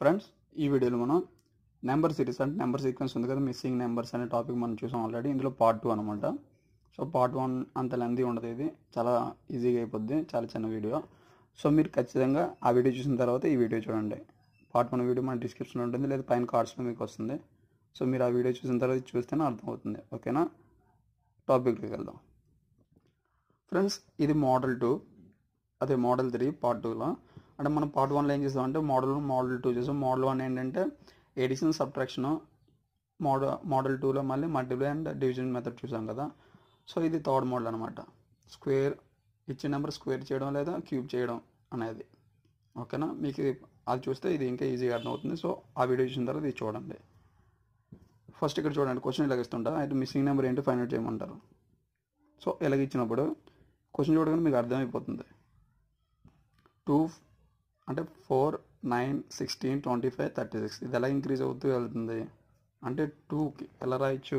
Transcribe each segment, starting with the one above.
friends ఈ వీడియోలో మనం నెంబర్ సిరీస్ అంటే నెంబర్ సీక్వెన్స్ ఉంది కదా మిస్సింగ్ నెంబర్స్ అనే టాపిక్ మనం చూసాం ఆల్రెడీ ఇందులో పార్ట్ టూ అనమాట సో పార్ట్ వన్ అంత లెంది ఉండదు ఇది చాలా ఈజీగా అయిపోద్ది చాలా చిన్న వీడియో సో మీరు ఖచ్చితంగా ఆ వీడియో చూసిన తర్వాత ఈ వీడియో చూడండి పార్ట్ వన్ వీడియో మన డిస్క్రిప్షన్లో ఉంటుంది లేదా పైన కార్డ్స్లో మీకు వస్తుంది సో మీరు ఆ వీడియో చూసిన తర్వాత చూస్తేనే అర్థమవుతుంది ఓకేనా టాపిక్లోకి వెళ్దాం ఫ్రెండ్స్ ఇది మోడల్ టూ అదే మోడల్ త్రీ పార్ట్ టూలో అంటే మనం పార్ట్ వన్లో ఏం చేసాం అంటే మోడల్ వన్ మోడల్ టూ చేసాం మోడల్ వన్ ఏంటంటే ఎడిషన్ సబ్ట్రాక్షన్ మోడల్ మోడల్ టూలో మళ్ళీ మల్టిప్లై అండ్ డివిజన్ మెథడ్ చూసాం కదా సో ఇది థర్డ్ మోడల్ అనమాట స్క్వేర్ ఇచ్చిన నెంబర్ స్క్వేర్ చేయడం లేదా క్యూబ్ చేయడం అనేది ఓకేనా మీకు అది చూస్తే ఇది ఇంకా ఈజీగా అర్థం అవుతుంది సో ఆ వీడియో చూసిన తర్వాత ఇది చూడండి ఫస్ట్ ఇక్కడ చూడండి క్వశ్చన్ ఇలాగ ఇస్తుంటా అయితే మిస్సింగ్ నెంబర్ ఏంటి ఫైన్ అవుట్ చేయమంటారు సో ఇలాగ ఇచ్చినప్పుడు క్వశ్చన్ చూడగానే మీకు అర్థమైపోతుంది టూ అంటే four nine sixteen twenty five thirty six ఇది ఎలా ఇంక్రీజ్ అవుతూ వెళ్తుంది అంటే టూకి ఎలా రాయొచ్చు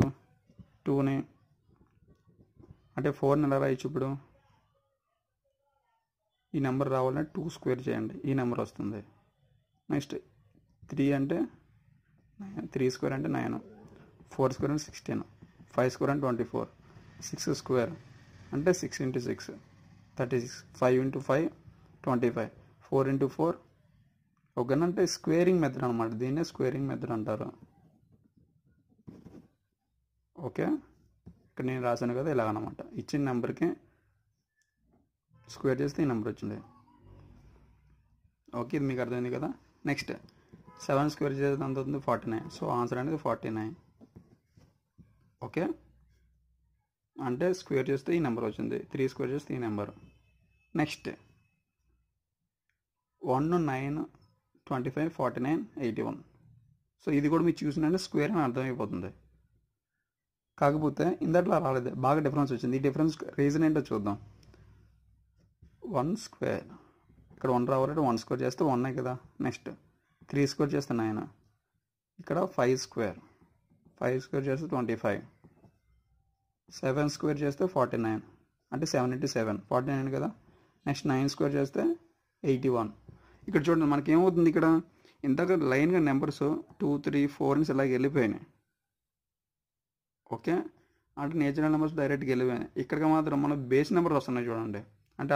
టూని అంటే ఫోర్ని ఎలా రాయొచ్చు ఇప్పుడు ఈ నెంబర్ రావాలంటే టూ స్క్వేర్ చేయండి ఈ నెంబర్ వస్తుంది నెక్స్ట్ త్రీ అంటే నైన్ త్రీ స్క్వేర్ అంటే నైన్ ఫోర్ స్క్వేర్ అంటే సిక్స్టీన్ ఫైవ్ స్క్వేర్ అంటే ట్వంటీ ఫోర్ సిక్స్ స్క్వేర్ అంటే six into six thirty six five into five twenty five four into four అంటే squaring method అనమాట దీన్నే squaring method అంటారు okay ఇక్కడ నేను రాశాను కదా ఇలాగనమాట ఇచ్చిన నెంబర్కి స్క్వేర్ చేస్తే ఈ నెంబర్ వచ్చింది ఓకే ఇది మీకు అర్థమైంది కదా నెక్స్ట్ సెవెన్ స్క్వేర్ చేస్తే ఎంత ఉంది ఫార్టీ నైన్ సో ఆన్సర్ అనేది ఫార్టీ నైన్ ఓకే అంటే స్క్వేర్ చేస్తే ఈ నెంబర్ వచ్చింది త్రీ స్క్వేర్ చేస్తే ఈ number next one nine twenty five forty nine eighty one so ఇది కూడా మీరు చూసినంటే స్క్వేర్ అని అర్థమైపోతుంది కాకపోతే ఇందట్లో రాలేదు బాగా డిఫరెన్స్ వచ్చింది ఈ డిఫరెన్స్ రీజన్ ఏంటో చూద్దాం వన్ స్క్వేర్ ఇక్కడ వన్ రావాలంటే వన్ స్క్వేర్ చేస్తే వన్ కదా నెక్స్ట్ త్రీ స్క్వేర్ చేస్తే నైన్ ఇక్కడ ఫైవ్ స్క్వేర్ ఫైవ్ స్క్వేర్ చేస్తే ట్వంటీ ఫైవ్ సెవెన్ స్క్వేర్ చేస్తే ఫార్టీ నైన్ అంటే seven eighty seven forty nine కదా నెక్స్ట్ నైన్ స్క్వేర్ చేస్తే ఎయిటీ వన్ ఇక్కడ చూడండి మనకి ఏమవుతుంది ఇక్కడ ఇంతక లైన్గా నెంబర్స్ టూ త్రీ ఫోర్ అని ఇలాగ వెళ్ళిపోయినాయి ఓకే అంటే నేచురల్ నెంబర్స్ డైరెక్ట్గా వెళ్ళిపోయినాయి ఇక్కడికి మాత్రం మనం బేస్ నెంబర్స్ వస్తున్నాయి చూడండి అంటే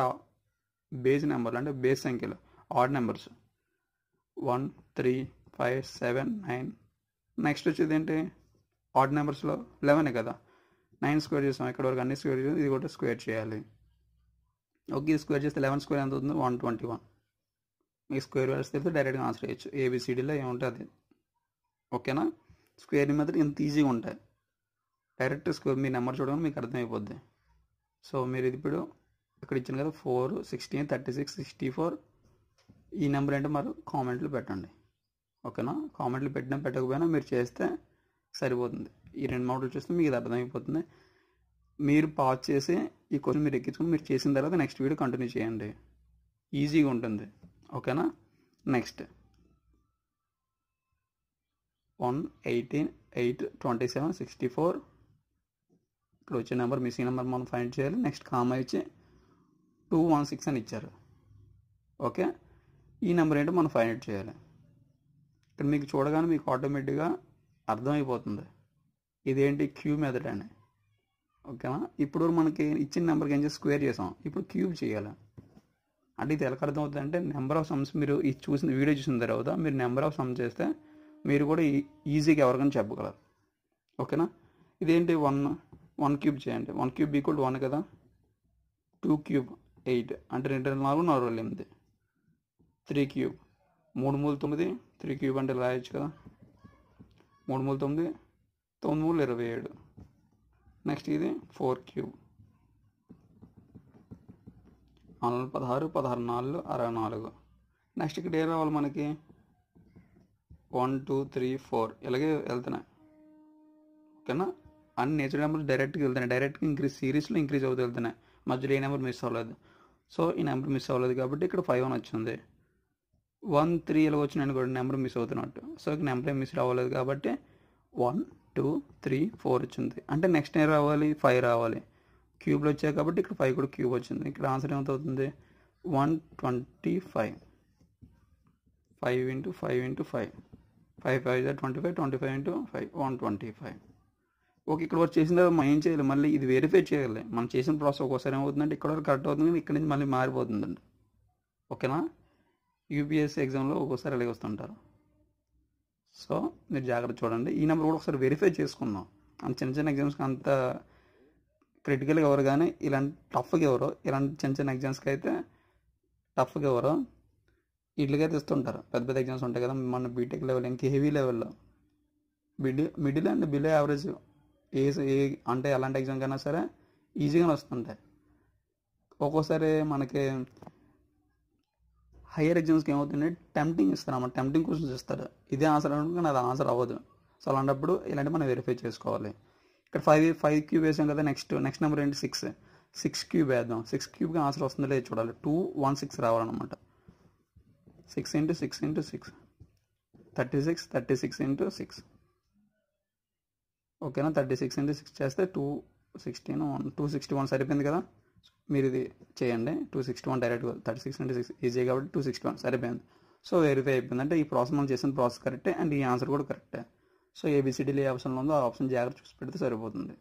బేస్ నెంబర్లు అంటే బేస్ సంఖ్యలు odd numbers one three five seven nine next వచ్చేది ఏంటి ఆడ్ నెంబర్స్లో లెవెనే కదా నైన్ స్క్వేర్ చేసాం ఇక్కడ వరకు అన్ని స్క్వేర్ చేసాం ఇది కూడా స్క్వేర్ చేయాలి ఓకే స్క్వేర్ చేస్తే లెవెన్ స్క్వేర్ ఎంత అవుతుంది వన్ ట్వంటీ వన్ మీకు స్క్వేర్ వాల్యూస్ తెలిస్తే డైరెక్ట్గా ఆన్సర్ చేయొచ్చు ఏబిసిడీలో ఏముంటే అది ఓకేనా స్క్వేర్ మాత్రం ఇంత ఈజీగా ఉంటాయి డైరెక్ట్ స్క్వేర్ మీ నెంబర్ చూడగానే మీకు అర్థమైపోద్ది సో మీరు ఇది ఇప్పుడు ఇక్కడ ఇచ్చిన కదా four sixteen thirty six sixty four ఈ నెంబర్ ఏంటో మరి కామెంట్లు పెట్టండి ఓకేనా కామెంట్లు పెట్టినా పెట్టకపోయినా మీరు చేస్తే సరిపోతుంది ఈ రెండు మోడల్ చూస్తే మీకు ఇది అర్థమైపోతుంది మీరు పాజ్ చేసి ఈ క్వశ్చన్ మీరు ఎక్కించుకుని మీరు చేసిన తర్వాత నెక్స్ట్ వీడియో కంటిన్యూ చేయండి ఈజీగా ఉంటుంది ఓకేనా next one eighteen eight twenty seven sixty four ఇక్కడ వచ్చే నెంబర్ మిస్సింగ్ నెంబర్ మనం ఫైండ్ చేయాలి నెక్స్ట్ కామా ఇచ్చి టూ వన్ సిక్స్ అని ఇచ్చారు ఓకే ఈ నెంబర్ ఏంటో మనం ఫైండ్ చేయాలి ఇక్కడ మీకు చూడగానే మీకు ఆటోమేటిక్గా అర్థమైపోతుంది ఇదేంటి క్యూ మెథడ్ అని ఓకేనా ఇప్పుడు మనకి ఇచ్చిన నెంబర్కి ఏం చేసి స్క్వేర్ చేసాం ఇప్పుడు క్యూబ్ చేయాలి అంటే ఇది ఎలా అర్థం అవుతుందంటే నెంబర్ ఆఫ్ సమ్స్ మీరు ఇది చూసిన వీడియో చూసిన తర్వాత మీరు నెంబర్ ఆఫ్ సమ్ చేస్తే మీరు కూడా ఈజీగా ఎవరికైనా చెప్పగలరు ఓకేనా ఇదేంటి వన్ వన్ క్యూబ్ చేయండి వన్ క్యూబ్ ఈక్వల్ వన్ కదా టూ క్యూబ్ ఎయిట్ అంటే రెండు నాలుగు నాలుగు ఎనిమిది త్రీ క్యూబ్ మూడు మూల తొమ్మిది త్రీ క్యూబ్ అంటే రాయొచ్చు కదా మూడు మూల తొమ్మిది తొమ్మిది మూడు ఇరవై ఏడు నెక్స్ట్ ఇది ఫోర్ క్యూబ్ నాలుగు పదహారు పదహారు నాలుగు అరవై నాలుగు నెక్స్ట్ ఇక్కడ ఏ రావాలి మనకి వన్ టూ త్రీ ఫోర్ ఇలాగే వెళ్తున్నాయి ఓకేనా అన్ని నేచర్ నెంబర్ డైరెక్ట్గా వెళ్తున్నాయి డైరెక్ట్గా ఇంక్రీజ్ సిరీస్లో ఇంక్రీజ్ అవుతూ వెళ్తున్నాయి మధ్యలో ఏ నెంబర్ మిస్ అవ్వలేదు సో ఈ నెంబర్ మిస్ అవ్వలేదు కాబట్టి ఇక్కడ ఫైవ్ వన్ వచ్చింది వన్ త్రీ ఇలా వచ్చిన కూడా నెంబర్ మిస్ అవుతున్నట్టు సో ఇక నెంబర్ మిస్ రావలేదు కాబట్టి వన్ టూ త్రీ ఫోర్ వచ్చింది అంటే నెక్స్ట్ ఏం రావాలి ఫైవ్ రావాలి క్యూబ్లు వచ్చాయి కాబట్టి ఇక్కడ ఫైవ్ కూడా క్యూబ్ వచ్చింది ఇక్కడ ఆన్సర్ ఏమవుతుంది అవుతుంది one twenty five five into five into five five five twenty five twenty five into five one twenty five okay ఇక్కడ వరకు చేసిన తర్వాత మనం ఏం చేయాలి మళ్ళీ ఇది వెరిఫై చేయాలి మనం చేసిన ప్రాసెస్ ఒకసారి ఏమవుతుందంటే ఇక్కడ వరకు కరెక్ట్ అవుతుంది ఇక్కడ నుంచి మళ్ళీ మారిపోతుందండి ఓకేనా యూపీఎస్సీ ఎగ్జామ్లో ఒక్కోసారి అలాగే వస్తుంటారు సో మీరు జాగ్రత్త చూడండి ఈ నెంబర్ కూడా ఒకసారి వెరిఫై చేసుకుందాం అంత చిన్న చిన్న ఎగ్జామ్స్కి అంత క్రిటికల్గా ఎవరు కానీ ఇలాంటి టఫ్గా ఎవరు ఇలాంటి చిన్న చిన్న ఎగ్జామ్స్కి అయితే టఫ్గా ఎవరు వీటికైతే తెస్తుంటారు పెద్ద పెద్ద ఎగ్జామ్స్ ఉంటాయి కదా మన బీటెక్ లెవెల్ ఇంకా హెవీ లెవెల్లో middle middle and below average ఏ ఏ అంటే ఎలాంటి ఎగ్జామ్ కైనా సరే ఈజీగానే వస్తుంటాయి ఒక్కోసారి మనకి హయ్యర్ ఎగ్జామ్స్కి ఏమవుతుంది టెంప్టింగ్ ఇస్తారు అన్నమాట టెంప్టింగ్ క్వశ్చన్స్ ఇస్తారు ఇదే ఆన్సర్ అనుకుంటే అది ఆన్సర్ అవ్వదు సో అలాంటప్పుడు ఇలాంటివి మనం వెరిఫై చేసుకోవాలి ఇక్కడ ఫైవ్ ఫైవ్ క్యూబ్ వేసాం కదా నెక్స్ట్ నెక్స్ట్ నెంబర్ ఏంటి సిక్స్ సిక్స్ క్యూబ్ వేద్దాం సిక్స్ క్యూబ్కి ఆన్సర్ వస్తుందో లేదు చూడాలి టూ వన్ సిక్స్ రావాలన్నమాట six into six into six thirty six thirty six into six ఓకేనా థర్టీ సిక్స్ ఇంటూ సిక్స్ చేస్తే two sixteen one two sixty one సరిపోయింది కదా మీరు ఇది చేయండి టూ సిక్స్టీ వన్ డైరెక్ట్గా thirty six into six easy కాబట్టి టూ సిక్స్టీ వన్ సరిపోయింది సో వెరిఫై అయిపోయింది అంటే ఈ ప్రాసెస్ మనం చేసిన ప్రాసెస్ కరెక్టే అండ్ ఈ ఆన్సర్ కూడా కరెక్టే సో ఏబిసిడీలు ఏ ఆప్షన్లో ఉందో ఆ ఆప్షన్ జాగ్రత్త చూసి పెడితే సరిపోతుంది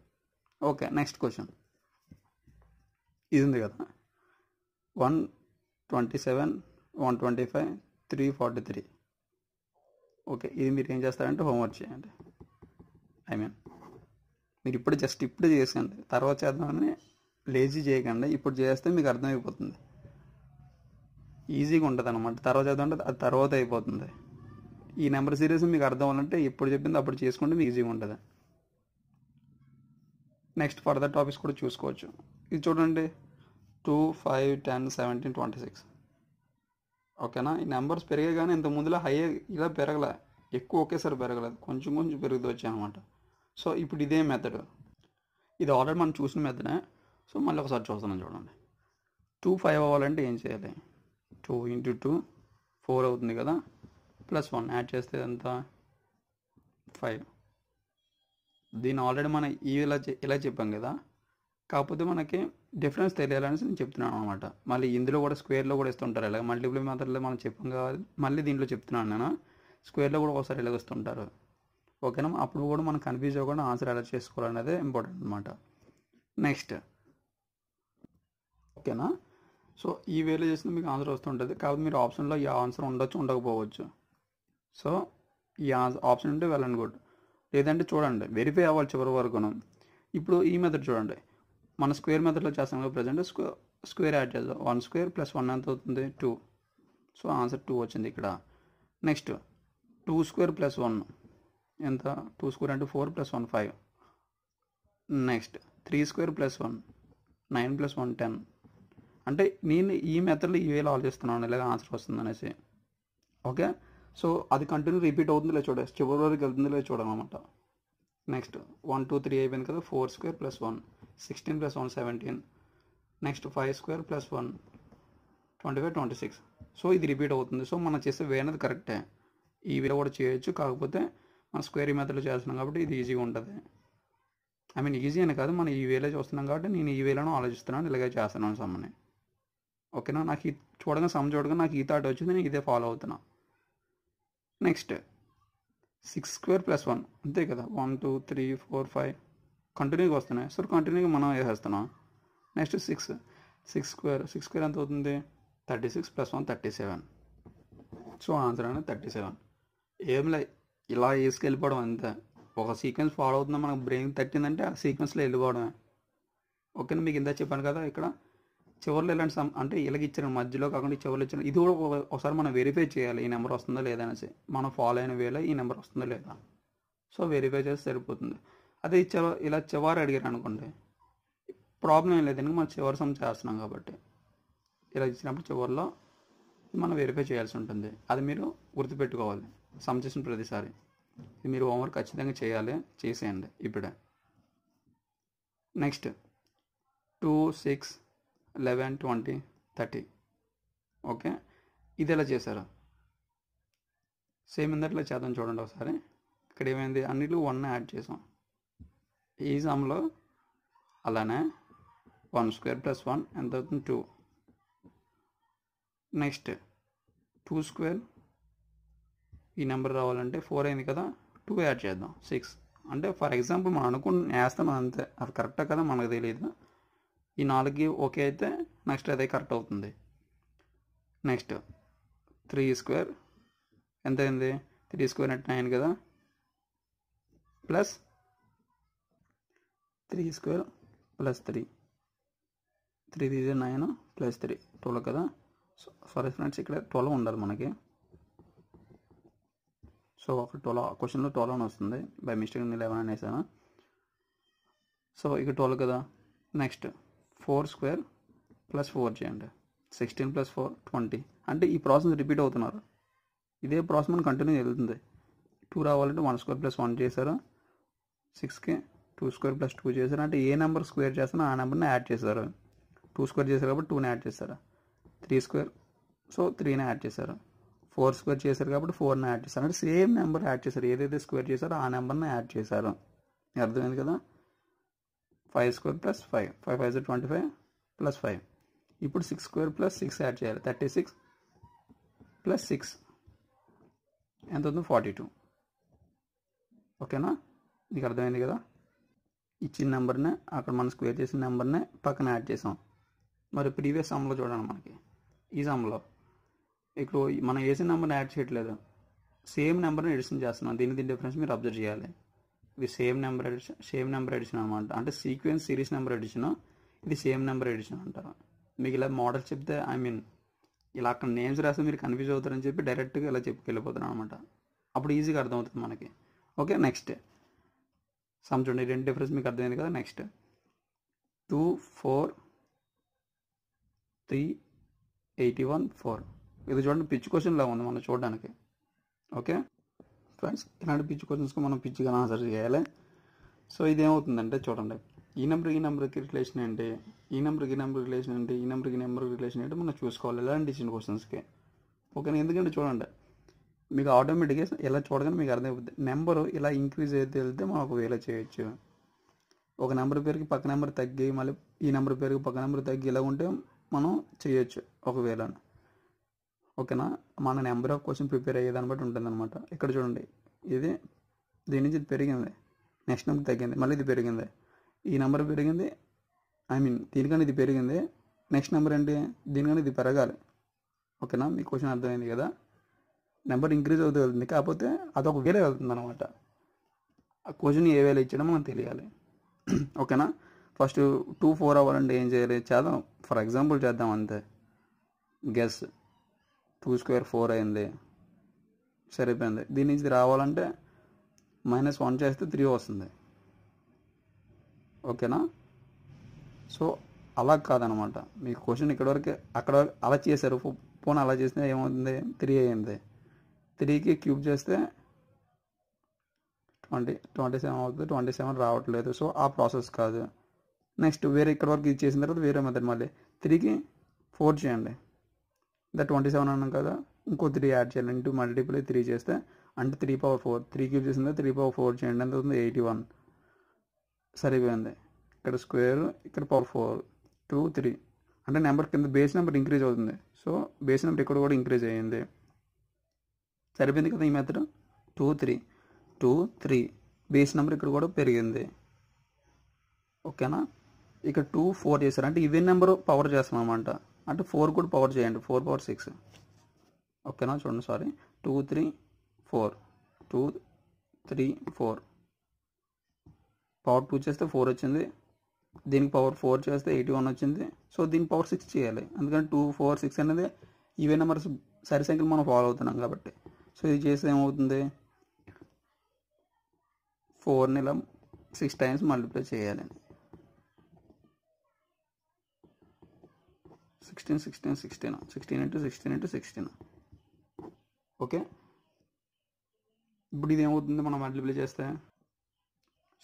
ఓకే నెక్స్ట్ క్వశ్చన్ ఇది ఉంది కదా one twenty seven one twenty five three forty three okay ఇది మీరు ఏం చేస్తారంటే హోంవర్క్ చేయండి ఐ మీన్ మీరు ఇప్పుడు జస్ట్ ఇప్పుడు చేసుకోండి తర్వాత చేద్దామని లేజీ చేయకండి ఇప్పుడు చేస్తే మీకు అర్థమైపోతుంది ఈజీగా ఉంటుంది అనమాట తర్వాత చేద్దామంటే అది తర్వాత అయిపోతుంది ఈ నెంబర్ సిరీస్ మీకు అర్థం అవ్వాలంటే ఎప్పుడు చెప్పింది అప్పుడు చేసుకుంటే మీకు ఈజీగా ఉంటుంది నెక్స్ట్ ఫర్దర్ టాపిక్స్ కూడా చూసుకోవచ్చు ఇది చూడండి two five ten seventeen twenty six ఓకేనా ఈ నెంబర్స్ పెరిగే కానీ ఇంత ముందులో హై ఇలా పెరగలే ఎక్కువ ఒకేసారి పెరగలేదు కొంచెం కొంచెం పెరుగుతూ అనమాట సో ఇప్పుడు ఇదే మెథడ్ ఇది ఆల్రెడీ మనం చూసిన మెథడే సో మళ్ళీ ఒకసారి చూస్తున్నాను చూడండి టూ ఫైవ్ అవ్వాలంటే ఏం చేయాలి టూ ఇంటూ టూ ఫోర్ అవుతుంది కదా ప్లస్ వన్ యాడ్ చేస్తే ఎంత ఫైవ్ దీన్ని ఆల్రెడీ మనం ఇలా ఇలా చెప్పాం కదా కాకపోతే మనకి డిఫరెన్స్ తెలియాలని నేను చెప్తున్నాను అనమాట మళ్ళీ ఇందులో కూడా స్క్వేర్లో కూడా ఇస్తుంటారు ఇలా మల్టిప్లై మాత్రమే మనం చెప్పాం కాదు మళ్ళీ దీంట్లో చెప్తున్నాను నేను స్క్వేర్లో కూడా ఒకసారి ఇలాగ ఇస్తుంటారు ఓకేనా అప్పుడు కూడా మనం కన్ఫ్యూజ్ అవ్వకుండా ఆన్సర్ ఎలా చేసుకోవాలనేది ఇంపార్టెంట్ అనమాట నెక్స్ట్ ఓకేనా సో ఈ వేలో చేసిన మీకు ఆన్సర్ వస్తుంటుంది కాబట్టి మీరు ఆప్షన్లో ఈ ఆన్సర్ ఉండొచ్చు ఉండకపోవచ్చు సో ఈ ఆప్షన్ ఉంటే వెల్ అండ్ గుడ్ లేదంటే చూడండి వెరిఫై అవ్వాలి చివరి వరకును ఇప్పుడు ఈ మెథడ్ చూడండి మన స్క్వేర్ మెథడ్లో చేస్తాం కదా ప్రజెంట్ స్క్వేర్ యాడ్ చేద్దాం వన్ స్క్వేర్ ప్లస్ వన్ ఎంత అవుతుంది టూ సో ఆన్సర్ టూ వచ్చింది ఇక్కడ next two square plus one ఎంత టూ స్క్వేర్ అంటే four plus one five next three square plus one nine plus one ten అంటే నేను ఈ మెథడ్లో ఇవేలా ఆలోచిస్తున్నాను ఇలాగ ఆన్సర్ వస్తుంది అనేసి ఓకే సో అది కంటిన్యూ రిపీట్ అవుతుంది లేదు చూడ చివరి వరకు వెళ్తుంది లేదు చూడమన్నమాట నెక్స్ట్ వన్ టూ త్రీ అయిపోయింది కదా four square plus one sixteen plus one seventeen next five square plus one twenty five twenty six so ఇది రిపీట్ అవుతుంది సో మనం చేసే వే అనేది కరెక్టే ఈ వే కూడా చేయొచ్చు కాకపోతే మనం స్క్వేర్ మెథడ్లో చేస్తున్నాం కాబట్టి ఇది ఈజీగా ఉంటుంది ఐ మీన్ ఈజీ అని కాదు మనం ఈ వేలో చూస్తున్నాం కాబట్టి నేను ఈ వేలోనూ ఆలోచిస్తున్నాను ఇలాగే చేస్తున్నాను సమ్మని ఓకేనా నాకు ఈ చూడగా సమ్ చూడగా నాకు ఈ థాట్ వచ్చింది నేను ఇదే ఫాలో అవుతున్నాను next six square plus one అంతే కదా one two three four five కంటిన్యూగా వస్తున్నాయి సో కంటిన్యూగా మనం వేసేస్తున్నాం next six six square six square ఎంత అవుతుంది thirty six plus one thirty seven so answer అనేది థర్టీ సెవెన్ ఏం లే ఇలా వేసుకెళ్ళిపోవడం అంతే ఒక సీక్వెన్స్ ఫాలో అవుతుందా మనకు బ్రెయిన్ తట్టిందంటే ఆ సీక్వెన్స్లో వెళ్ళిపోవడమే ఓకేనా మీకు ఇంత చెప్పాను కదా ఇక్కడ చివరిలో ఇలాంటి సమ్ అంటే ఇలాగ ఇచ్చిన మధ్యలో కాకుండా చివరిలో ఇచ్చిన ఇది కూడా ఒకసారి మనం వెరిఫై చేయాలి ఈ నెంబర్ వస్తుందా లేదా అనేసి మనం ఫాలో అయిన వేళ ఈ నెంబర్ వస్తుందా లేదా సో వెరిఫై చేస్తే సరిపోతుంది అదే చివ ఇలా చివరి అడిగారు అనుకోండి ప్రాబ్లం ఏం లేదండి మనం చివరి సమ్ చేస్తున్నాం కాబట్టి ఇలా ఇచ్చినప్పుడు చివరిలో మనం వెరిఫై చేయాల్సి ఉంటుంది అది మీరు గుర్తుపెట్టుకోవాలి సమ్ చేసిన ప్రతిసారి మీరు హోంవర్క్ ఖచ్చితంగా చేయాలి చేసేయండి ఇప్పుడే next two six eleven twenty thirty okay ఇది ఎలా చేశారు సేమ్ ఇందట్లో చేద్దాం చూడండి ఒకసారి ఇక్కడ ఏమైంది అన్నిట్లో వన్ యాడ్ చేసాం ఈ సమ్లో అలానే వన్ స్క్వేర్ ప్లస్ వన్ ఎంత అవుతుంది టూ నెక్స్ట్ టూ స్క్వేర్ ఈ నెంబర్ రావాలంటే ఫోర్ అయింది కదా టూ యాడ్ చేద్దాం సిక్స్ అంటే ఫర్ ఎగ్జాంపుల్ మనం అనుకుని వేస్తాం అంతే అది కరెక్టా కదా మనకు తెలియదు ఈ నాలుగు ఓకే అయితే నెక్స్ట్ అదే కరెక్ట్ అవుతుంది నెక్స్ట్ త్రీ స్క్వేర్ ఎంత అయింది త్రీ స్క్వేర్ అంటే నైన్ కదా plus three square plus three three three nine plus three twelve కదా సో సారీ ఫ్రెండ్స్ ఇక్కడ ట్వెల్వ్ ఉండాలి మనకి సో ఒక ట్వెల్వ్ క్వశ్చన్లో ట్వెల్వ్ అని వస్తుంది బై మిస్టేక్ నేను లెవెన్ అనేసాను సో ఇక ట్వెల్వ్ కదా next four square plus four చేయండి సిక్స్టీన్ ప్లస్ ఫోర్ ట్వంటీ అంటే ఈ ప్రాసెస్ రిపీట్ అవుతున్నారు ఇదే ప్రాసెస్ మనం కంటిన్యూ వెళ్తుంది టూ రావాలంటే వన్ స్క్వేర్ ప్లస్ వన్ చేశారు సిక్స్కి టూ స్క్వేర్ ప్లస్ టూ చేశారు అంటే ఏ నెంబర్ స్క్వేర్ చేస్తారో ఆ నెంబర్ని యాడ్ చేశారు టూ స్క్వేర్ చేశారు కాబట్టి టూని యాడ్ చేశారు త్రీ స్క్వేర్ సో త్రీని యాడ్ చేశారు ఫోర్ స్క్వేర్ చేశారు కాబట్టి ఫోర్ని యాడ్ చేశారు అంటే సేమ్ నెంబర్ యాడ్ చేశారు ఏదైతే స్క్వేర్ చేశారో ఆ నెంబర్ని యాడ్ చేశారు అర్థమైంది కదా five square plus five five five జీ ట్వంటీ ఫైవ్ ప్లస్ ఫైవ్ ఇప్పుడు six square plus six add చేయాలి థర్టీ సిక్స్ ప్లస్ సిక్స్ ఎంత ఉంది ఫార్టీ టూ ఓకేనా నీకు అర్థమైంది కదా ఇచ్చిన నెంబర్నే అక్కడ మనం స్క్వేర్ చేసిన నెంబర్నే పక్కన యాడ్ చేసాం మరి ప్రీవియస్ సమ్లో చూడండి మనకి ఈ సమ్లో ఇప్పుడు మనం వేసిన నెంబర్ని యాడ్ చేయట్లేదు సేమ్ నెంబర్ని ఎడిషన్ చేస్తున్నాం దీని దీని డిఫరెన్స్ మీరు అబ్జర్వ్ చేయాలి ఇది same number addition same number addition అనమాట అంటే సీక్వెన్స్ సిరీస్ నెంబర్ ఎడిషను ఇది సేమ్ నెంబర్ ఎడిషన్ అంటారు మీకు ఇలా మోడల్ చెప్తే ఐ మీన్ ఇలా అక్కడ నేమ్స్ రాస్తే మీరు కన్ఫ్యూజ్ అవుతారని చెప్పి డైరెక్ట్గా ఇలా చెప్పుకెళ్ళిపోతున్నాను అనమాట అప్పుడు ఈజీగా అర్థమవుతుంది మనకి ఓకే నెక్స్ట్ సమ్ చూడండి రెండు డిఫరెన్స్ మీకు అర్థమైంది కదా next two four three eighty one four ఇది చూడండి పిచ్ క్వశ్చన్లా ఉంది మనం చూడడానికి ఓకే ఫ్రెండ్స్ ఇలాంటి పిచ్చి క్వశ్చన్స్కి మనం పిచ్చిగా ఆన్సర్ చేయాలి సో ఇదేమవుతుందంటే చూడండి ఈ నెంబర్కి ఈ నెంబర్కి రిలేషన్ ఏంటి ఈ నెంబర్కి ఈ నెంబర్ రిలేషన్ ఏంటి ఈ నెంబర్కి ఈ నెంబర్ రిలేషన్ ఏంటి మనం చూసుకోవాలి ఇలాంటి చిన్న క్వశ్చన్స్కి ఓకే ఎందుకంటే చూడండి మీకు ఆటోమేటిక్గా ఇలా చూడగానే మీకు అర్థమైపోతుంది నెంబరు ఇలా ఇంక్రీజ్ అయితే వెళ్తే మనం ఒక వేలో చేయొచ్చు ఒక నెంబర్ పేరుకి పక్క నెంబర్ తగ్గి మళ్ళీ ఈ నెంబర్ పేరుకి పక్క నెంబర్ తగ్గి ఇలా ఉంటే మనం చేయొచ్చు ఒక ఓకేనా మన నెంబర్ ఆఫ్ క్వశ్చన్ ప్రిపేర్ అయ్యేదాన్ని బట్టి అనమాట ఇక్కడ చూడండి ఇది దీని నుంచి ఇది పెరిగింది నెక్స్ట్ నెంబర్ తగ్గింది మళ్ళీ ఇది పెరిగింది ఈ నెంబర్ పెరిగింది ఐ మీన్ దీనికన్నా ఇది పెరిగింది నెక్స్ట్ నెంబర్ ఏంటి దీనికన్నా ఇది పెరగాలి ఓకేనా మీ క్వశ్చన్ అర్థమైంది కదా నెంబర్ ఇంక్రీజ్ అవుతూ వెళ్తుంది కాకపోతే అదొక వేరే వెళ్తుంది అనమాట ఆ క్వశ్చన్ ఏ వేళ ఇచ్చాడో మనకు తెలియాలి ఓకేనా ఫస్ట్ టూ ఫోర్ అవర్ అంటే ఏం చేయాలి చేద్దాం ఫర్ ఎగ్జాంపుల్ చేద్దాం అంతే గెస్ టూ స్క్వేర్ ఫోర్ అయింది సరిపోయింది దీని నుంచి రావాలంటే మైనస్ వన్ చేస్తే త్రీ వస్తుంది ఓకేనా సో అలా కాదనమాట మీ క్వశ్చన్ ఇక్కడ వరకు అక్కడ అలా చేశారు ఫోన్ అలా చేస్తే ఏమవుతుంది త్రీ అయింది త్రీకి క్యూబ్ చేస్తే ట్వంటీ ట్వంటీ సెవెన్ అవుతుంది ట్వంటీ సెవెన్ రావట్లేదు సో ఆ ప్రాసెస్ కాదు నెక్స్ట్ వేరే ఇక్కడ వరకు ఇది చేసిన తర్వాత వేరే మెథడ్ మళ్ళీ త్రీకి ఫోర్ చేయండి ఇంకా ట్వంటీ సెవెన్ అన్నాం కదా ఇంకో త్రీ యాడ్ చేయాలి ఇంటూ మల్టిప్లై త్రీ చేస్తే అంటే three power four three cube చేసిందా త్రీ పవర్ ఫోర్ చేయండి ఎంత అవుతుంది ఎయిటీ వన్ సరిపోయింది ఇక్కడ స్క్వేర్ ఇక్కడ పవర్ ఫోర్ టూ త్రీ అంటే నెంబర్ కింద బేస్ నెంబర్ ఇంక్రీజ్ అవుతుంది సో బేస్ నెంబర్ ఇక్కడ కూడా ఇంక్రీజ్ అయ్యింది సరిపోయింది కదా ఈ method two three two three base number ఇక్కడ కూడా పెరిగింది ఓకేనా ఇక్కడ టూ ఫోర్ చేశారు అంటే ఇవే నెంబర్ పవర్ చేస్తాం అన్నమాట అంటే ఫోర్ కూడా పవర్ చేయండి ఫోర్ పవర్ సిక్స్ ఓకేనా చూడండి sorry two three four two three four power two చేస్తే ఫోర్ వచ్చింది దీనికి పవర్ ఫోర్ చేస్తే ఎయిటీ వన్ వచ్చింది సో దీనికి పవర్ సిక్స్ చేయాలి ఎందుకంటే టూ ఫోర్ సిక్స్ అనేది ఈవే నెంబర్స్ సరి సంఖ్యలు మనం ఫాలో అవుతున్నాం కాబట్టి సో ఇది చేస్తే ఏమవుతుంది ఫోర్ని ఇలా సిక్స్ టైమ్స్ మల్టిప్లై చేయాలని sixteen sixteen sixteen sixteen into sixteen into sixteen okay ఇప్పుడు ఇది ఏమవుతుంది మనం మల్టిప్లై చేస్తే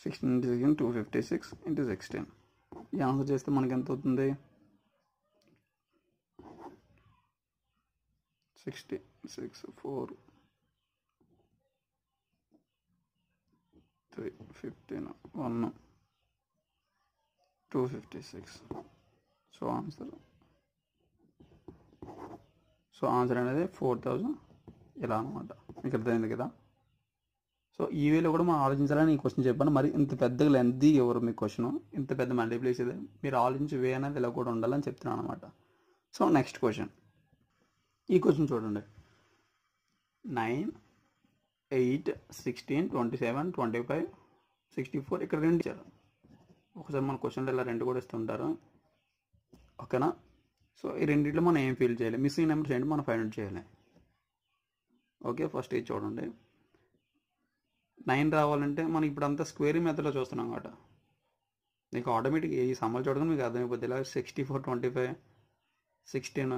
sixteen into sixteen two fifty six into sixteen ఈ ఆన్సర్ చేస్తే మనకి ఎంత అవుతుంది sixty six four three fifteen one two fifty six so answer so answer అనేది ఫోర్ థౌజండ్ ఇలా అనమాట మీకు అర్థమైంది కదా సో ఈ వేలో కూడా మనం ఆలోచించాలని ఈ క్వశ్చన్ చెప్పాను మరి ఇంత పెద్దగా లెంత్ ఎవరు మీ క్వశ్చన్ ఇంత పెద్ద మల్టీప్లేస్ ఇది మీరు ఆలోచించి వే అనేది ఇలా కూడా ఉండాలని చెప్తున్నాను అనమాట సో నెక్స్ట్ క్వశ్చన్ ఈ క్వశ్చన్ చూడండి nine eight sixteen twenty seven twenty five sixty four ఇక్కడ రెండు ఇచ్చారు ఒకసారి మన క్వశ్చన్లు ఇలా రెండు కూడా ఇస్తుంటారు ఓకేనా సో ఈ రెండింటిలో మనం ఏం ఫీల్ చేయాలి మిస్సింగ్ నెంబర్స్ ఏంటి మనం ఫైండ్ అవుట్ చేయాలి ఓకే ఫస్ట్ ఇది చూడండి నైన్ రావాలంటే మనం ఇప్పుడు అంతా స్క్వేర్ మెథడ్లో చూస్తున్నాం అనమాట మీకు ఆటోమేటిక్ ఈ సమ్మలు చూడగానే మీకు అర్థమైపోద్ది ఇలా sixty four twenty five sixteen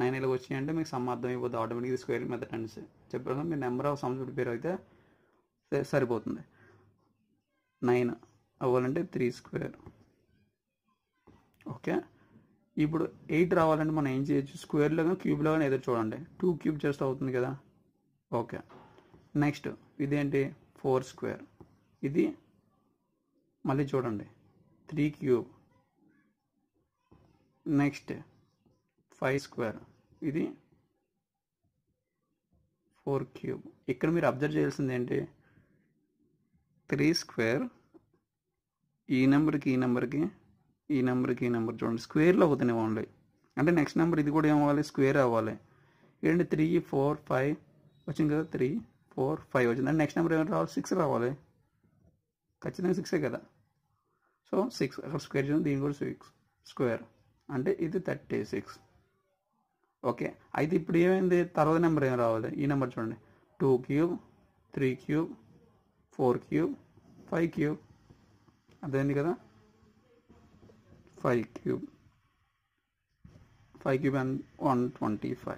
nine ఇలా వచ్చినాయంటే మీకు సమ్మ అర్థమైపోద్ది ఆటోమేటిక్గా స్క్వేర్ మెథడ్ అనేసి చెప్పారు మీ నెంబర్ ఆఫ్ సమ్స్ ప్రిపేర్ అయితే సరిపోతుంది నైన్ అవ్వాలంటే త్రీ స్క్వేర్ ఓకే ఇప్పుడు ఎయిట్ రావాలంటే మనం ఏం చేయొచ్చు స్క్వేర్లో కానీ క్యూబ్లో కానీ ఏదో చూడండి టూ క్యూబ్ జస్ట్ అవుతుంది కదా ఓకే నెక్స్ట్ ఇదేంటి ఫోర్ స్క్వేర్ ఇది మళ్ళీ చూడండి three cube next five square ఇది ఫోర్ క్యూబ్ ఇక్కడ మీరు అబ్జర్వ్ చేయాల్సింది ఏంటి త్రీ స్క్వేర్ ఈ నెంబర్కి ఈ నెంబర్కి ఈ నెంబర్కి ఈ నెంబర్ చూడండి స్క్వేర్లో అవుతూనే అంటే నెక్స్ట్ నెంబర్ ఇది కూడా ఏమవ్వాలి స్క్వేర్ అవ్వాలి ఏంటి త్రీ ఫోర్ ఫైవ్ వచ్చింది కదా త్రీ ఫోర్ ఫైవ్ వచ్చింది అంటే నెక్స్ట్ నెంబర్ ఏమైనా రావాలి సిక్స్ రావాలి ఖచ్చితంగా సిక్సే కదా సో సిక్స్ అక్కడ స్క్వేర్ చూడండి దీని కూడా సిక్స్ స్క్వేర్ అంటే ఇది థర్టీ సిక్స్ ఓకే అయితే ఇప్పుడు ఏమైంది తర్వాత నెంబర్ ఏం రావాలి ఈ నెంబర్ చూడండి two cube three cube four cube five cube అదేంది కదా 5 cube 5 cube and 125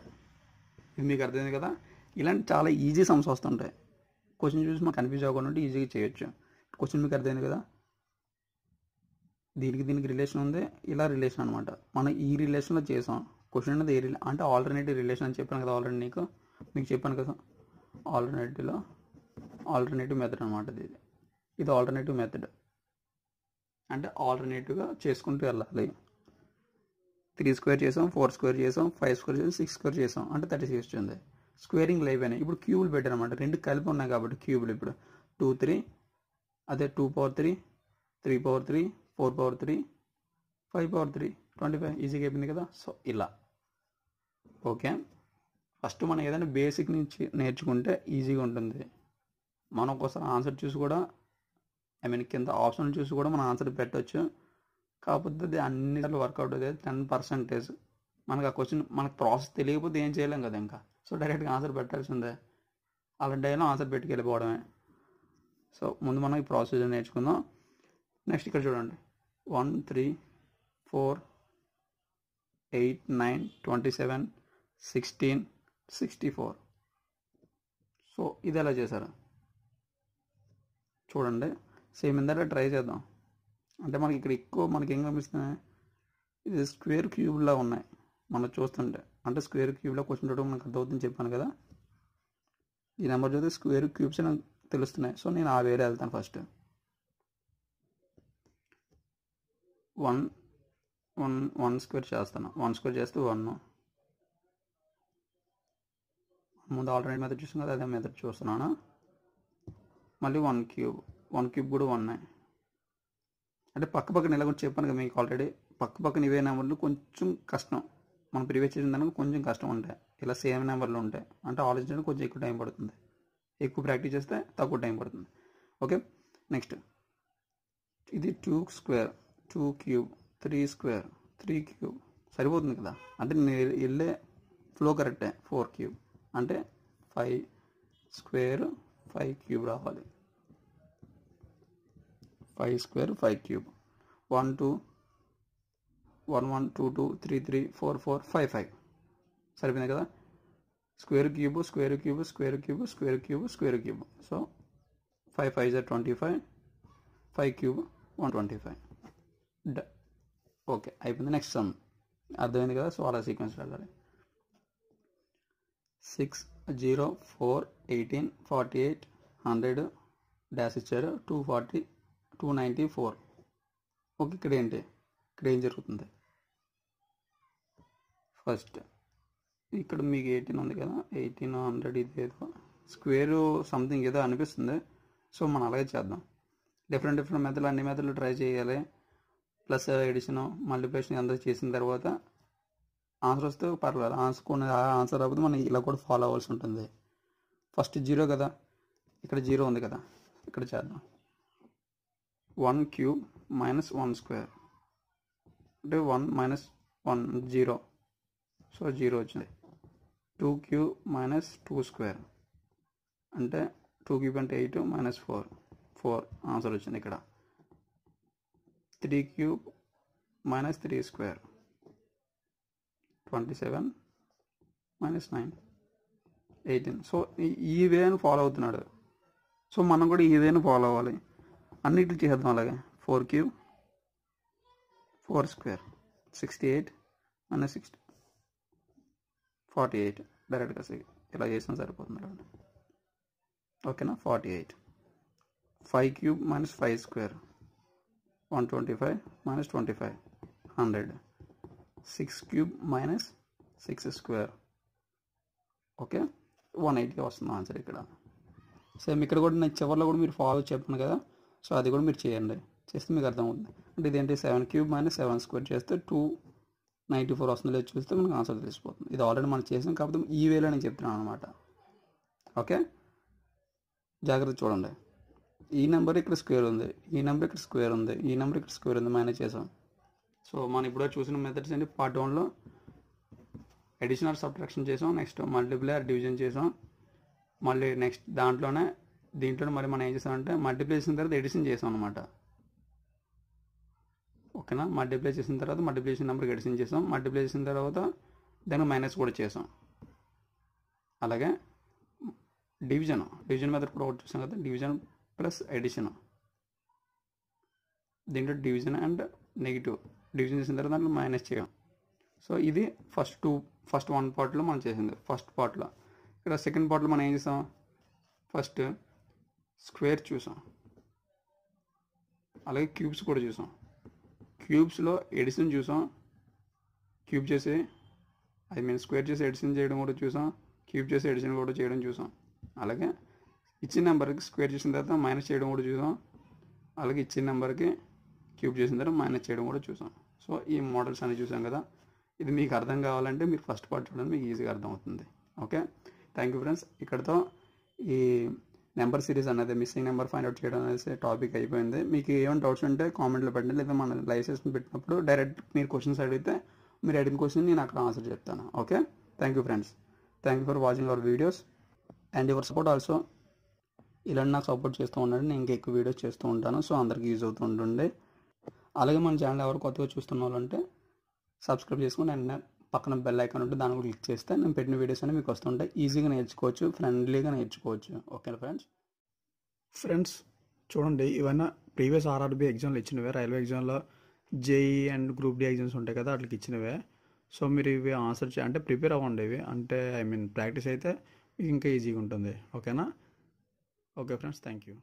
ఇది మీకు అర్థమైంది కదా ఇలాంటి చాలా ఈజీ సమ్స్ వస్తుంటాయి క్వశ్చన్ చూసి మాకు కన్ఫ్యూజ్ అవ్వకుండా ఈజీగా చేయొచ్చు క్వశ్చన్ మీకు అర్థమైంది కదా దీనికి దీనికి రిలేషన్ ఉంది ఇలా రిలేషన్ అనమాట మనం ఈ రిలేషన్లో చేసాం క్వశ్చన్ అనేది ఏ రిలే అంటే ఆల్టర్నేటివ్ రిలేషన్ అని చెప్పాను కదా ఆల్రెడీ నీకు మీకు చెప్పాను కదా ఆల్టర్నేటివ్లో ఆల్టర్నేటివ్ మెథడ్ అనమాట ఇది ఇది ఆల్టర్నేటివ్ మెథడ్ అంటే ఆల్టర్నేటివ్గా చేసుకుంటూ వెళ్ళాలి త్రీ స్క్వేర్ చేసాం ఫోర్ స్క్వేర్ చేసాం ఫైవ్ స్క్వేర్ చేసాం సిక్స్ స్క్వేర్ చేసాం అంటే థర్టీ సిక్స్ వచ్చింది లైవ్ అయినాయి ఇప్పుడు క్యూబులు అనమాట రెండు కలిపి ఉన్నాయి కాబట్టి క్యూబులు ఇప్పుడు టూ త్రీ అదే two power three three power three four power three five power three twenty five ఈజీగా అయిపోయింది కదా సో ఇలా ఓకే ఫస్ట్ మనం ఏదైనా బేసిక్ నుంచి నేర్చుకుంటే ఈజీగా ఉంటుంది మనం ఒకసారి ఆన్సర్ చూసి కూడా ఐ మీన్ కింద ఆప్షన్ చూసి కూడా మనం ఆన్సర్ పెట్టవచ్చు కాకపోతే అది అన్ని వర్కౌట్ అవుతుంది టెన్ పర్సెంటేజ్ మనకు ఆ క్వశ్చన్ మనకు ప్రాసెస్ తెలియకపోతే ఏం చేయలేం కదా ఇంకా సో డైరెక్ట్గా ఆన్సర్ పెట్టాల్సిందే అలాంటి టైంలో ఆన్సర్ పెట్టుకెళ్ళిపోవడమే సో ముందు మనం ఈ ప్రాసెస్ నేర్చుకుందాం నెక్స్ట్ ఇక్కడ చూడండి one three four eight nine twenty seven sixteen sixty four so ఇది ఎలా చేశారు చూడండి సేమ్ ఇందాక ట్రై చేద్దాం అంటే మనకి ఇక్కడ ఎక్కువ మనకి ఏం కనిపిస్తుంది ఇది స్క్వేర్ క్యూబ్లా ఉన్నాయి మనం చూస్తుంటే అంటే స్క్వేర్ క్యూబ్లో కొంచెం చూడడం మనకు అర్థమవుతుందని చెప్పాను కదా ఈ నెంబర్ చూస్తే స్క్వేర్ క్యూబ్స్ నాకు తెలుస్తున్నాయి సో నేను ఆ వేరే వెళ్తాను first one one one square చేస్తాను వన్ స్క్వేర్ చేస్తే వన్ ముందు ఆల్టర్నేట్ మెథడ్ చూసాను కదా అదే మెథడ్ చూస్తున్నాను మళ్ళీ వన్ క్యూబ్ వన్ క్యూబ్ కూడా ఉన్నాయి అంటే పక్క పక్కన కూడా చెప్పాను కదా మీకు ఆల్రెడీ పక్క పక్కన ఇవే నెంబర్లు కొంచెం కష్టం మనం ప్రివేట్ చేసిన దానికి కొంచెం కష్టం ఉంటాయి ఇలా సేమ్ నెంబర్లు ఉంటాయి అంటే ఆలోచించడానికి కొంచెం ఎక్కువ టైం పడుతుంది ఎక్కువ ప్రాక్టీస్ చేస్తే తక్కువ టైం పడుతుంది ఓకే నెక్స్ట్ ఇది two square two cube three square three cube సరిపోతుంది కదా అంటే నేను వెళ్ళే ఫ్లో కరెక్టే ఫోర్ క్యూబ్ అంటే ఫైవ్ స్క్వేర్ ఫైవ్ క్యూబ్ రావాలి five square five cube one two one one two two three three four four five five సరిపోయింది కదా square cube square cube square cube square cube square cube so five five జర్ twenty five five cube one twenty five డ okay అయిపోయింది next sum అర్థమైంది కదా so అలా sequence వెళ్ళాలి six zero four eighteen forty eight hundred dash ఇచ్చారు two forty two ninety four okay ఇక్కడ ఏంటి ఇక్కడ ఏం జరుగుతుంది ఫస్ట్ ఇక్కడ మీకు ఎయిటీన్ ఉంది కదా ఎయిటీన్ హండ్రెడ్ ఏదో స్క్వేరు సంథింగ్ ఏదో అనిపిస్తుంది సో మనం అలాగే చేద్దాం డిఫరెంట్ డిఫరెంట్ మెథడ్లు అన్ని మెథడ్లు ట్రై చేయాలి ప్లస్ ఎడిషన్ మల్టిప్లికేషన్ అందరూ చేసిన తర్వాత ఆన్సర్ వస్తే పర్వాలేదు ఆన్సర్ కొన్ని ఆన్సర్ రాకపోతే మనం ఇలా కూడా ఫాలో అవ్వాల్సి ఉంటుంది ఫస్ట్ జీరో కదా ఇక్కడ జీరో ఉంది కదా ఇక్కడ చేద్దాం one cube minus one square అంటే one minus one zero so zero వచ్చింది two cube minus two square అంటే టూ క్యూబ్ అంటే eight minus four four answer వచ్చింది ఇక్కడ three cube minus three square twenty seven minus nine eighteen so ఈ అని follow అవుతున్నాడు so మనం కూడా ఈ వేని ఫాలో అవ్వాలి అన్నిటిని చేసేద్దాం అలాగే four cube four square sixty eight minus sixty forty eight డైరెక్ట్గా ఇలా చేసినా సరిపోతుంది ఓకేనా forty eight five cube minus five square one twenty five minus twenty five hundred six cube minus six square okay one ఎయిట్గా వస్తుంది answer ఇక్కడ same ఇక్కడ కూడా నేను చివరిలో కూడా మీరు ఫాలో చెప్పాను కదా సో అది కూడా మీరు చేయండి చేస్తే మీకు అర్థమవుతుంది అంటే ఇదేంటి seven cube minus seven square చేస్తే టూ నైంటీ ఫోర్ వస్తుంది లేదు చూస్తే మనకు ఆన్సర్ తెలిసిపోతుంది ఇది ఆల్రెడీ మనం చేసాం కాకపోతే ఈ వేలో నేను చెప్తున్నాను అనమాట ఓకే జాగ్రత్త చూడండి ఈ నెంబర్ ఇక్కడ స్క్వేర్ ఉంది ఈ నెంబర్ ఇక్కడ స్క్వేర్ ఉంది ఈ నెంబర్ ఇక్కడ స్క్వేర్ ఉంది మైనస్ చేసాం సో మనం ఇప్పుడు చూసిన మెథడ్స్ ఏంటి పార్ట్ వన్లో అడిషనల్ సబ్ట్రాక్షన్ చేసాం నెక్స్ట్ మల్టిప్లయర్ డివిజన్ చేసాం మళ్ళీ నెక్స్ట్ దాంట్లోనే దీంట్లో మరి మనం ఏం చేసామంటే మల్టిప్లై చేసిన తర్వాత ఎడిషన్ చేసాం అనమాట ఓకేనా మల్టిప్లై చేసిన తర్వాత మల్టిప్లికేషన్ నెంబర్కి ఎడిషన్ చేసాం మల్టిప్లై చేసిన తర్వాత దాన్ని మైనస్ కూడా చేసాం అలాగే డివిజన్ డివిజన్ మెథడ్ కూడా ఒకటి చూసాం కదా డివిజన్ ప్లస్ ఎడిషన్ దీంట్లో డివిజన్ అండ్ నెగిటివ్ డివిజన్ చేసిన తర్వాత దాంట్లో మైనస్ చేయం సో ఇది ఫస్ట్ టూ ఫస్ట్ వన్ పార్ట్లో మనం చేసింది ఫస్ట్ పార్ట్లో ఇక్కడ సెకండ్ పార్ట్లో మనం ఏం చేసాం ఫస్ట్ స్క్వేర్ చూసాం అలాగే క్యూబ్స్ కూడా చూసాం క్యూబ్స్లో ఎడిసిన్ చూసాం క్యూబ్ చేసి అది మేము స్క్వేర్ చేసి ఎడిసిన్ చేయడం కూడా చూసాం క్యూబ్ చేసి ఎడిసిన్ కూడా చేయడం చూసాం అలాగే ఇచ్చిన నెంబర్కి స్క్వేర్ చేసిన తర్వాత మైనస్ చేయడం కూడా చూసాం అలాగే ఇచ్చిన నెంబర్కి క్యూబ్ చేసిన తర్వాత మైనస్ చేయడం కూడా చూసాం సో ఈ మోడల్స్ అన్నీ చూసాం కదా ఇది మీకు అర్థం కావాలంటే మీరు ఫస్ట్ పార్ట్ చూడండి మీకు ఈజీగా అర్థమవుతుంది ఓకే థ్యాంక్ యూ ఫ్రెండ్స్ ఇక్కడతో ఈ నెంబర్ సిరీస్ అనేది మిస్సింగ్ నెంబర్ ఫైండ్ అవుట్ చేయడం అనేది టాపిక్ అయిపోయింది మీకు ఏమైనా డౌట్స్ ఉంటే కామెంట్లో పెట్టండి లేదా మన లైవ్ సెషన్ పెట్టినప్పుడు డైరెక్ట్ మీరు క్వశ్చన్స్ అడిగితే మీరు అడిగిన క్వశ్చన్ నేను అక్కడ ఆన్సర్ చెప్తాను okay thank you friends thank you for watching our videos and your support also ఇలా నాకు సపోర్ట్ చేస్తూ ఉండండి నేను ఇంకా ఎక్కువ వీడియోస్ చేస్తూ ఉంటాను సో అందరికీ యూజ్ అవుతూ అవుతుండండి అలాగే మన ఛానల్ ఎవరు కొత్తగా చూస్తున్న వాళ్ళు అంటే సబ్స్క్రైబ్ చేసుకుని అండ్ పక్కన బెల్ ఐకాన్ ఉంటే దాన్ని కూడా క్లిక్ చేస్తే నేను పెట్టిన వీడియోస్ అనేవి మీకు వస్తుంటాయి ఈజీగా నేర్చుకోవచ్చు ఫ్రెండ్లీగా నేర్చుకోవచ్చు ఓకేనా ఫ్రెండ్స్ ఫ్రెండ్స్ చూడండి ఇవన్నీ ప్రీవియస్ ఆర్ఆర్బీ ఎగ్జామ్లు ఇచ్చినవే రైల్వే ఎగ్జామ్లో JE and group D exams ఉంటాయి కదా వాటికి ఇచ్చినవే సో మీరు ఇవి ఆన్సర్ చే అంటే ప్రిపేర్ అవ్వండి ఇవి అంటే ఐ మీన్ ప్రాక్టీస్ అయితే ఇంకా ఈజీగా ఉంటుంది ఓకేనా ఓకే ఫ్రెండ్స్ థ్యాంక్ యూ